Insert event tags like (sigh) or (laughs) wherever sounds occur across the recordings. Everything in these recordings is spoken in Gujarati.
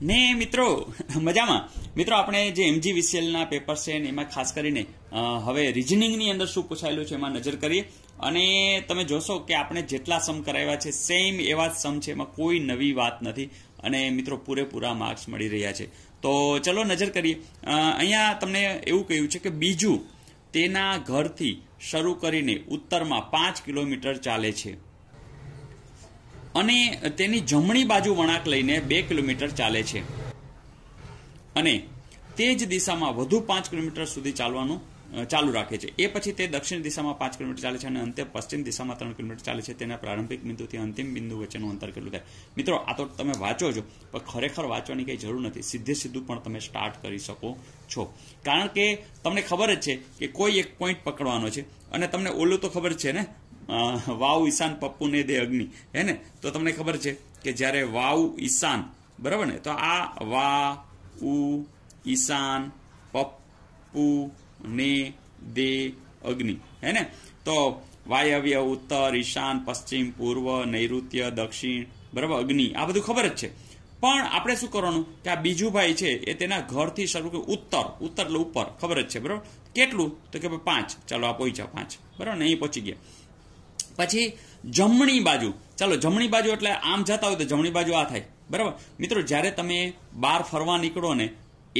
ને મિત્રો મજામાં મિત્રો આપણે જે એમજી વિસીએલના પેપર છે ને એમાં ખાસ કરીને હવે રિઝનિંગની અંદર શું પૂછાયેલું છે એમાં નજર કરીએ અને તમે જોશો કે આપણે જેટલા સમ કરાવ્યા છે સેમ એવા જ સમ છે એમાં કોઈ નવી વાત નથી અને મિત્રો પૂરેપૂરા માર્ક્સ મળી રહ્યા છે તો ચલો નજર કરીએ અહીંયા તમને એવું કહ્યું છે કે બીજું તેના ઘરથી શરૂ કરીને ઉત્તરમાં પાંચ કિલોમીટર ચાલે છે અને તેની જમણી બાજુ વળાંક લઈને બે કિલોમીટર ચાલે છે અને તે જ દિશામાં વધુ પાંચ કિલોમીટર સુધી ચાલવાનું ચાલુ રાખે છે એ પછી તે દક્ષિણ દિશામાં પાંચ કિલોમીટર ચાલે છે અને અંતે પશ્ચિમ દિશામાં ત્રણ કિલોમીટર ચાલે છે તેના પ્રારંભિક બિંદુથી અંતિમ બિંદુ વચ્ચેનું અંતર કેટલું થાય મિત્રો આ તો તમે વાંચો છો પણ ખરેખર વાંચવાની કંઈ જરૂર નથી સીધે સીધું પણ તમે સ્ટાર્ટ કરી શકો છો કારણ કે તમને ખબર જ છે કે કોઈ એક પોઈન્ટ પકડવાનો છે અને તમને ઓલું તો ખબર છે ને વાવ ઈશાન પપ્પુને દે અગ્નિ હે ને તો તમને ખબર છે કે જ્યારે વાવ ઈશાન બરાબર ને તો આ વા ઉ ઈશાન પપ્પુ ને દે અગ્નિ હે ને તો વાયવ્ય ઉત્તર ઈશાન પશ્ચિમ પૂર્વ નૈઋત્ય દક્ષિણ બરાબર અગ્નિ આ બધું ખબર જ છે પણ આપણે શું કરવાનું કે આ બીજું ભાઈ છે એ તેના ઘરથી શરૂ કર્યું ઉત્તર ઉત્તર એટલે ઉપર ખબર જ છે બરાબર કેટલું તો કે ભાઈ પાંચ ચાલો આ પહોંચ્યા પાંચ બરાબર ને અહીં પહોંચી ગયા પછી જમણી બાજુ ચાલો જમણી બાજુ એટલે આમ જતા હોય તો જમણી બાજુ આ થાય બરાબર મિત્રો જ્યારે તમે બહાર ફરવા નીકળો ને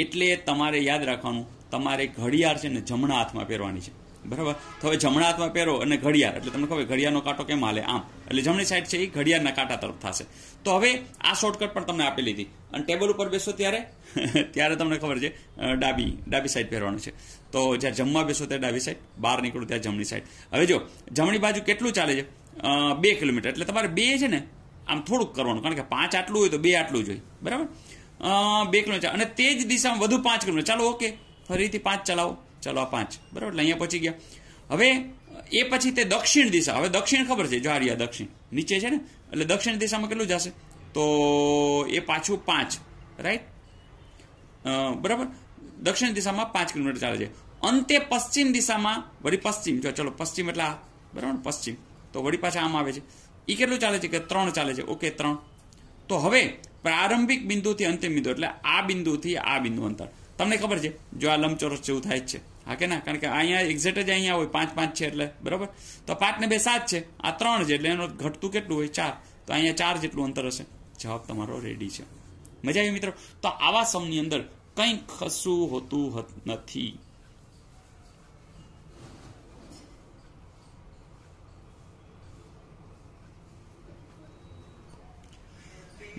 એટલે તમારે યાદ રાખવાનું તમારે ઘડિયાળ છે ને જમણા હાથમાં પહેરવાની છે બરાબર તો હવે જમણા હાથમાં પહેરો અને ઘડિયાળ એટલે તમને ખબર ઘડિયાળનો કાંટો કેમ હાલે આમ એટલે જમણી સાઈડ છે એ ઘડિયાળના કાંટા તરફ થશે તો હવે આ શોર્ટકટ પણ તમને આપેલી હતી અને ટેબલ ઉપર બેસો ત્યારે (laughs) ત્યારે તમને ખબર છે ડાબી ડાબી સાઈડ પહેરવાનું છે તો જ્યારે જમવા બેસો ત્યારે ડાબી સાઈડ બહાર નીકળો ત્યાં જમણી સાઈડ હવે જો જમણી બાજુ કેટલું ચાલે છે બે કિલોમીટર એટલે તમારે બે છે ને આમ થોડુંક કરવાનું કારણ કે પાંચ આટલું હોય તો બે આટલું જોઈએ બરાબર બે કિલોમીટર અને તે જ દિશામાં વધુ પાંચ કિલોમીટર ચાલો ઓકે ફરીથી પાંચ ચલાવો ચાલો આ પાંચ બરાબર એટલે અહીંયા પહોંચી ગયા હવે એ પછી તે દક્ષિણ દિશા હવે દક્ષિણ ખબર છે જ્વારિયા દક્ષિણ નીચે છે ને એટલે દક્ષિણ દિશામાં કેટલું જશે તો એ પાછું પાંચ રાઈટ બરાબર દક્ષિણ દિશામાં પાંચ કિલોમીટર ચાલે છે અંતે પશ્ચિમ દિશામાં વળી પશ્ચિમ જો ચલો પશ્ચિમ એટલે આ બરાબર પશ્ચિમ તો વળી પાછા આમ આવે છે એ કેટલું ચાલે છે કે ત્રણ ચાલે છે ઓકે ત્રણ તો હવે પ્રારંભિક બિંદુથી અંતિમ બિંદુ એટલે આ બિંદુથી આ બિંદુ અંતર તમને ખબર છે જો આ લંબચોરસ જેવું થાય છે અકેના કારણ કે આયા એક્ઝેક્ટ જ આયા હોય 5 5 છે એટલે બરોબર તો 5 ને 2 7 છે આ 3 છે એટલેનો ઘટતું કેટલું હોય 4 તો આયા 4 જેટલું અંતર હશે જવાબ તમારો રેડી છે મજા આવી મિત્રો તો આવા સમની અંદર કંઈ ખસું હોતું નથી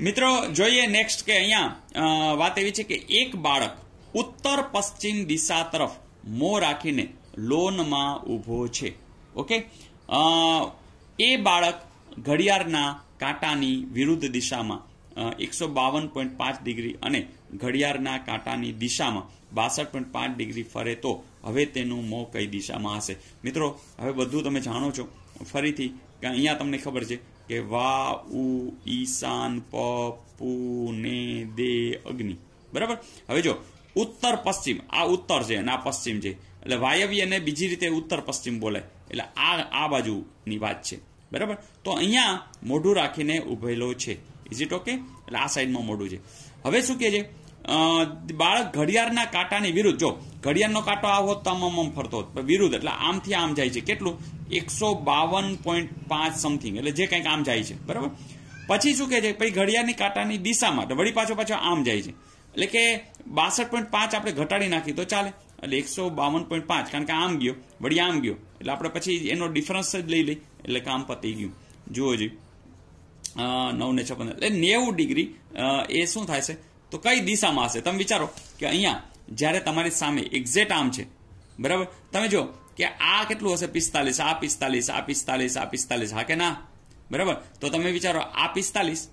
મિત્રો જોઈએ નેક્સ્ટ કે આયા વાત આવી છે કે એક બાળક ઉત્તર પશ્ચિમ દિશા તરફ મો રાખીને લોનમાં ઊભો છે ઓકે એ બાળક ઘડિયાળના કાંટાની વિરુદ્ધ દિશામાં એકસો બાવન પોઈન્ટ પાંચ ડિગ્રી અને ઘડિયાળના કાંટાની દિશામાં બાસઠ પોઈન્ટ પાંચ ડિગ્રી ફરે તો હવે તેનું મોં કઈ દિશામાં હશે મિત્રો હવે બધું તમે જાણો છો ફરીથી અહીંયા તમને ખબર છે કે વા ઉ ઈશાન પ પુ ને દે અગ્નિ બરાબર હવે જો ઉત્તર પશ્ચિમ આ ઉત્તર છે અને આ પશ્ચિમ છે એટલે વાયવ્ય અને બીજી રીતે ઉત્તર પશ્ચિમ બોલે એટલે આ આ બાજુની વાત છે બરાબર તો અહીંયા મોઢું રાખીને ઉભેલો છે ઇઝ ઇટ ઓકે એટલે આ સાઈડમાં મોઢું છે હવે શું કહે છે બાળક ઘડિયાળના કાંટાની વિરુદ્ધ જો ઘડિયાળનો કાંટો આ હોત તો આમ આમ ફરતો હોત વિરુદ્ધ એટલે આમથી આમ જાય છે કેટલું એકસો બાવન પોઈન્ટ પાંચ સમથિંગ એટલે જે કંઈક આમ જાય છે બરાબર પછી શું કહે છે પછી ઘડિયાળની કાંટાની દિશામાં વળી પાછો પાછો આમ જાય છે એટલે કે બાસઠ પોઈન્ટ પાંચ આપણે ઘટાડી નાખી તો ચાલે એટલે એકસો બાવન પોઈન્ટ પાંચ કારણ કે આમ ગયો વળી આમ ગયો એટલે આપણે પછી એનો ડિફરન્સ જ લઈ લઈ એટલે કામ પતી ગયું જુઓ જી નવ ને છપ્પન એટલે નેવું ડિગ્રી એ શું થાય છે તો કઈ દિશામાં હશે તમે વિચારો કે અહીંયા જ્યારે તમારી સામે એક્ઝેક્ટ આમ છે બરાબર તમે જો કે આ કેટલું હશે પિસ્તાલીસ આ પિસ્તાલીસ આ પિસ્તાલીસ આ પિસ્તાલીસ હા કે ના બરાબર તો તમે વિચારો આ પિસ્તાલીસ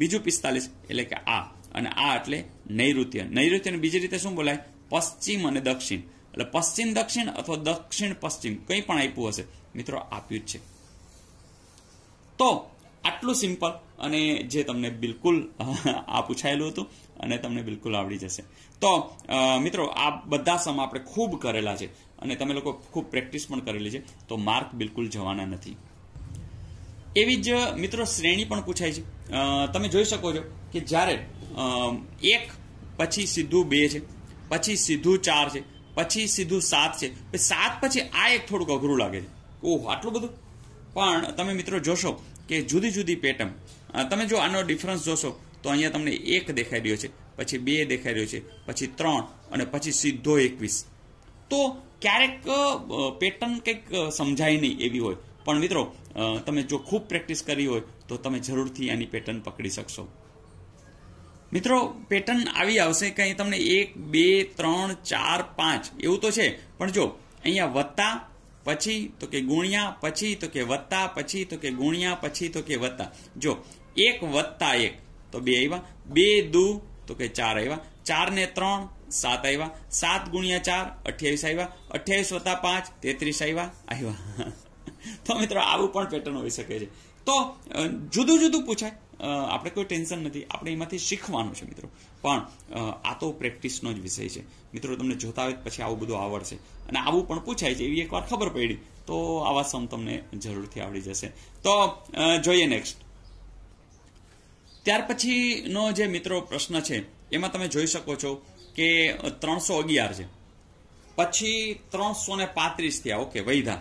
બીજું પિસ્તાલીસ એટલે કે આ અને આ એટલે નૈઋત્ય નૈઋત્યને બીજી રીતે શું બોલાય પશ્ચિમ અને દક્ષિણ એટલે પશ્ચિમ દક્ષિણ અથવા દક્ષિણ પશ્ચિમ કંઈ પણ આપ્યું હશે મિત્રો આપ્યું જ છે તો આટલું સિમ્પલ અને જે તમને બિલકુલ (laughs) આ પૂછાયેલું હતું અને તમને બિલકુલ આવડી જશે તો મિત્રો આ બધા સમ આપણે ખૂબ કરેલા છે અને તમે લોકો ખૂબ પ્રેક્ટિસ પણ કરેલી છે તો માર્ક બિલકુલ જવાના નથી એવી જ મિત્રો શ્રેણી પણ પૂછાય છે તમે જોઈ શકો છો કે જ્યારે એક પછી સીધું બે છે પછી સીધું ચાર છે પછી સીધું સાત છે સાત પછી આ એક થોડુંક અઘરું લાગે છે ઓહ આટલું બધું પણ તમે મિત્રો જોશો કે જુદી જુદી પેટર્ન તમે જો આનો ડિફરન્સ જોશો તો અહીંયા તમને એક દેખાઈ રહ્યો છે પછી બે દેખાઈ રહ્યો છે પછી ત્રણ અને પછી સીધો એકવીસ તો ક્યારેક પેટર્ન કંઈક સમજાય નહીં એવી હોય પણ મિત્રો તમે જો ખૂબ પ્રેક્ટિસ કરી હોય તો તમે જરૂરથી આની પેટર્ન પકડી શકશો મિત્રો પેટર્ન આવી આવશે કે અહીં તમને એક બે ત્રણ ચાર પાંચ એવું તો છે પણ જો અહીંયા વત્તા પછી તો કે ગુણ્યા પછી તો કે વત્તા પછી તો કે ગુણ્યા પછી તો કે વત્તા જો એક વત્તા એક તો બે આવ્યા બે દુ તો કે ચાર આવ્યા ચાર ને ત્રણ સાત આવ્યા સાત ગુણ્યા ચાર અઠ્યાવીસ આવ્યા અઠ્યાવીસ વત્તા પાંચ તેત્રીસ આવ્યા આવ્યા (laughs) તો મિત્રો આવું પણ પેટર્ન હોઈ શકે છે તો જુદું જુદું પૂછાય આપણે કોઈ ટેન્શન નથી આપણે એમાંથી શીખવાનું છે મિત્રો પણ આ તો પ્રેક્ટિસનો જ વિષય છે મિત્રો તમને જોતા હોય પછી આવું બધું આવડશે અને આવું પણ પૂછાય છે એવી એકવાર ખબર પડી તો આવા સમ તમને જરૂરથી આવડી જશે તો જોઈએ નેક્સ્ટ ત્યાર પછીનો જે મિત્રો પ્રશ્ન છે એમાં તમે જોઈ શકો છો કે ત્રણસો અગિયાર છે પછી ત્રણસો ને પાંત્રીસ થયા ઓકે વૈધા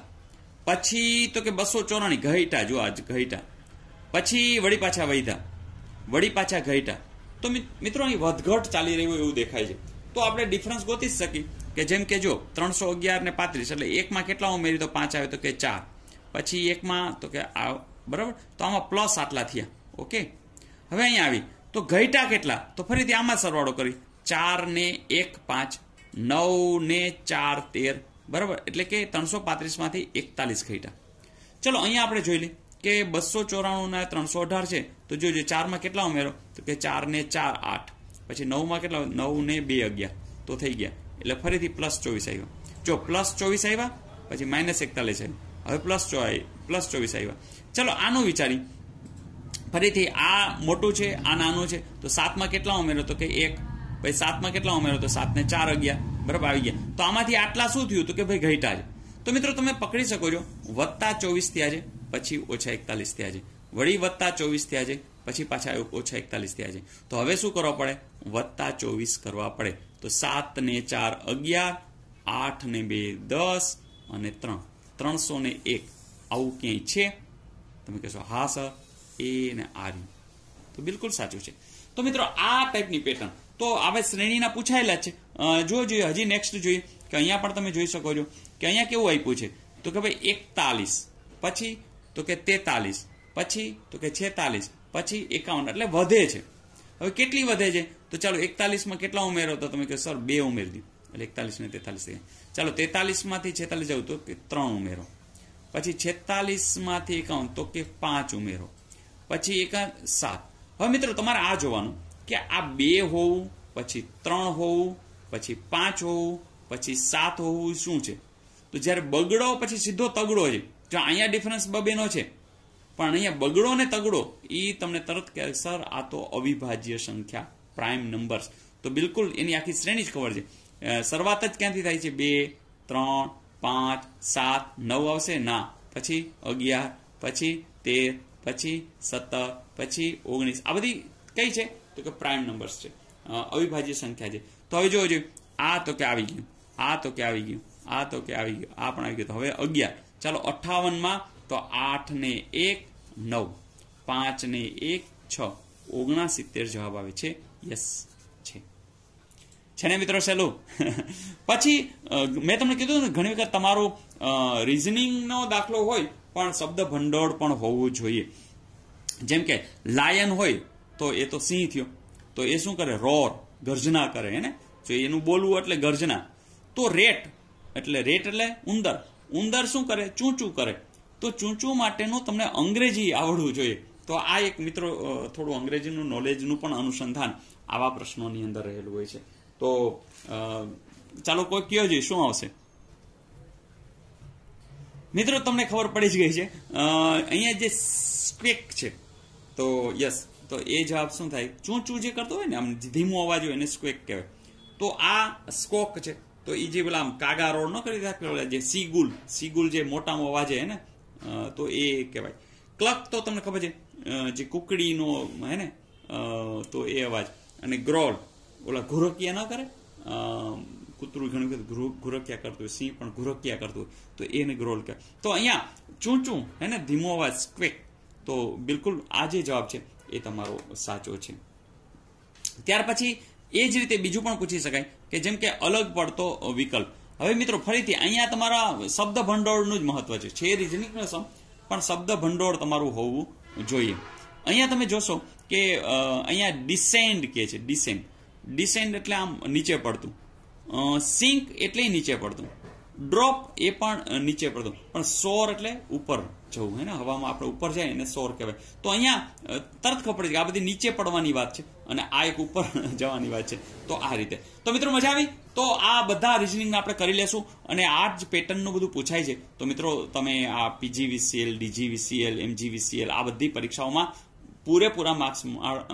પછી તો કે બસો ચોરાણી ઘઈટા જો આજ ઘઈટા પછી વળી પાછા વૈધા વળી પાછા ઘટ્યા તો મિત્રો અહીં વધઘટ ચાલી રહ્યું એવું દેખાય છે તો આપણે ડિફરન્સ ગોતી જ શકીએ કે જેમ કે જો ત્રણસો અગિયાર ને પાંત્રીસ એટલે એકમાં કેટલા ઉમેરી તો પાંચ આવે તો કે ચાર પછી એકમાં તો કે આ બરાબર તો આમાં પ્લસ આટલા થયા ઓકે હવે અહીં આવી તો ઘટ્યા કેટલા તો ફરીથી આમાં સરવાળો કરી ચાર ને એક પાંચ નવ ને ચાર તેર બરાબર એટલે કે ત્રણસો પાંત્રીસમાંથી એકતાલીસ ઘટ્યા ચલો અહીંયા આપણે જોઈ લઈએ કે બસો ચોરાણુંના ત્રણસો અઢાર છે તો જોજો ચારમાં કેટલા ઉમેરો તો કે ચાર ને ચાર આઠ પછી નવમાં કેટલા નવ ને બે અગિયાર તો થઈ ગયા એટલે ફરીથી પ્લસ ચોવીસ આવ્યો જો પ્લસ ચોવીસ આવ્યા પછી માઇનસ એકતાલીસ આવ્યું હવે પ્લસ ચો પ્લસ ચોવીસ આવ્યા ચલો આનું વિચારી ફરીથી આ મોટું છે આ નાનું છે તો સાતમાં કેટલા ઉમેરો તો કે એક પછી સાતમાં કેટલા ઉમેરો તો સાતને ચાર અગિયાર બરાબર આવી ગયા તો આમાંથી આટલા શું થયું તો કે ભાઈ ઘટ્યા છે તો મિત્રો તમે પકડી શકો છો વત્તા ચોવીસ થયા છે પછી ઓછા એકતાલીસ થયા છે વળી વત્તા ચોવીસ થયા છે પછી પાછા ઓછા એકતાલીસ થયા છે તો હવે શું કરવા પડે વત્તા ચોવીસ કરવા પડે તો સાત ને ચાર અગિયાર આઠ ને બે દસ અને ત્રણ ત્રણસો ને એક આવું ક્યાંય છે તમે કહેશો હા સર એ ને આ તો બિલકુલ સાચું છે તો મિત્રો આ ટાઈપની પેટર્ન તો આવે શ્રેણીના પૂછાયેલા છે જો જોઈએ હજી નેક્સ્ટ જોઈએ કે અહીંયા પણ તમે જોઈ શકો છો કે અહીંયા કેવું આપ્યું છે તો કે ભાઈ એકતાલીસ પછી તો કે તેતાલીસ પછી તો કે છેતાલીસ પછી એકાવન એટલે વધે છે હવે કેટલી વધે છે તો ચાલો એકતાલીસમાં કેટલા ઉમેરો તો તમે કહો સર બે ઉમેરી દીધું એટલે એકતાલીસ ને તેતાલીસ થઈ ચાલો તેતાલીસમાંથી છેતાલીસ જવું તો કે ત્રણ ઉમેરો પછી છેતાલીસમાંથી એકાવન તો કે પાંચ ઉમેરો પછી એકા સાત હવે મિત્રો તમારે આ જોવાનું કે આ બે હોવું પછી ત્રણ હોવું પછી પાંચ હોવું પછી સાત હોવું શું છે તો જ્યારે બગડો પછી સીધો તગડો હોય જો અહીંયા ડિફરન્સ બબેનો છે પણ અહીંયા બગડો ને તગડો એ તમને તરત કહે સર આ તો અવિભાજ્ય સંખ્યા પ્રાઇમ નંબર્સ તો બિલકુલ એની આખી શ્રેણી જ ખબર છે શરૂઆત જ ક્યાંથી થાય છે બે ત્રણ પાંચ સાત નવ આવશે ના પછી અગિયાર પછી તેર પછી સત્તર પછી ઓગણીસ આ બધી કઈ છે તો કે પ્રાઇમ નંબર્સ છે અવિભાજ્ય સંખ્યા છે તો હવે જોવો જોઈએ આ તો કે આવી ગયું આ તો કે આવી ગયું આ તો કે આવી ગયું આ પણ આવી ગયું તો હવે અગિયાર ચાલો અઠાવનમાં તો આઠ ને એક નવ પાંચ ને એક છ ઓગણસિત્તેર જવાબ આવે છે યસ છે છે ને મિત્રો સહેલું (laughs) પછી મેં તમને કીધું ને ઘણી વખત તમારું રિઝનિંગનો દાખલો હોય પણ શબ્દ ભંડોળ પણ હોવું જોઈએ જેમ કે લાયન હોય તો એ તો સિંહ થયો તો એ શું કરે રોર ગર્જના કરે હે ને જો એનું બોલવું એટલે ગર્જના તો રેટ એટલે રેટ એટલે ઉંદર ઉંદર શું કરે ચૂંચું કરે તો ચૂંચું માટેનું તમને અંગ્રેજી આવડવું જોઈએ તો આ એક મિત્રો થોડું અંગ્રેજીનું નોલેજનું પણ અનુસંધાન આવા પ્રશ્નોની અંદર રહેલું હોય છે તો ચાલો કોઈ કયો જોઈએ શું આવશે મિત્રો તમને ખબર પડી જ ગઈ છે અહીંયા જે સ્પેક છે તો યસ તો એ જવાબ શું થાય ચૂંચું જે કરતો હોય ને આમ ધીમો અવાજ હોય એને સ્કેક કહેવાય તો આ સ્કોક છે તો એ જે પેલા આમ કાગા રોડ ન કરી રાખે જે સીગુલ સીગુલ જે મોટામાં વાજે હે ને તો એ કહેવાય ક્લક તો તમને ખબર છે જે કુકડીનો હે ને તો એ અવાજ અને ગ્રોલ ઓલા ઘુરકિયા ન કરે કૂતરું ઘણી વખત ઘુરકિયા કરતું હોય સિંહ પણ ઘુરકિયા કરતું હોય તો એને ગ્રોલ કહે તો અહીંયા ચૂંચું હે ને ધીમો અવાજ સ્ક્વેક તો બિલકુલ આ જે જવાબ છે એ તમારો સાચો છે ત્યાર પછી એ જ રીતે બીજું પણ પૂછી શકાય કે જેમ કે અલગ પડતો વિકલ્પ હવે મિત્રો ફરીથી અહીંયા તમારા શબ્દ ભંડોળનું જ મહત્વ છે છે રિઝનિંગ રસમ પણ શબ્દ ભંડોળ તમારું હોવું જોઈએ અહીંયા તમે જોશો કે અહીંયા ડિસેન્ડ કે છે ડિસેન્ડ ડિસેન્ડ એટલે આમ નીચે પડતું સિંક એટલે નીચે પડતું ડ્રોપ એ પણ નીચે પડતો પણ સોર એટલે ઉપર જવું હે ને હવામાં આપણે ઉપર જાય એને સોર કહેવાય તો અહીંયા તરત ખબર છે આ બધી નીચે પડવાની વાત છે અને આ એક ઉપર (laughs) જવાની વાત છે તો આ રીતે તો મિત્રો મજા આવી તો આ બધા રિઝનિંગ આપણે કરી લેશું અને આ જ પેટર્નનું બધું પૂછાય છે તો મિત્રો તમે આ પીજીવીસીએલ ડીજીવીસીએલ એમજીવીસીએલ આ બધી પરીક્ષાઓમાં પૂરેપૂરા માર્ક્સ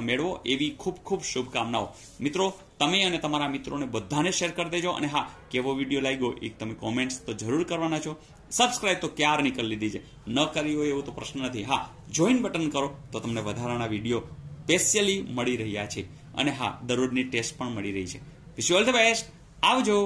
મેળવો એવી ખૂબ ખૂબ શુભકામનાઓ મિત્રો તમે અને તમારા મિત્રોને બધાને શેર કરી દેજો અને હા કેવો વિડીયો લાગ્યો એ તમે કોમેન્ટ્સ તો જરૂર કરવાના છો સબસ્ક્રાઇબ તો ક્યારે નીકળી લીધી છે ન કરી હોય એવો તો પ્રશ્ન નથી હા જોઈન બટન કરો તો તમને વધારાના વિડીયો સ્પેશિયલી મળી રહ્યા છે અને હા દરરોજની ટેસ્ટ પણ મળી રહી છે વિશ્યુ ઓલ ધ બેસ્ટ આવજો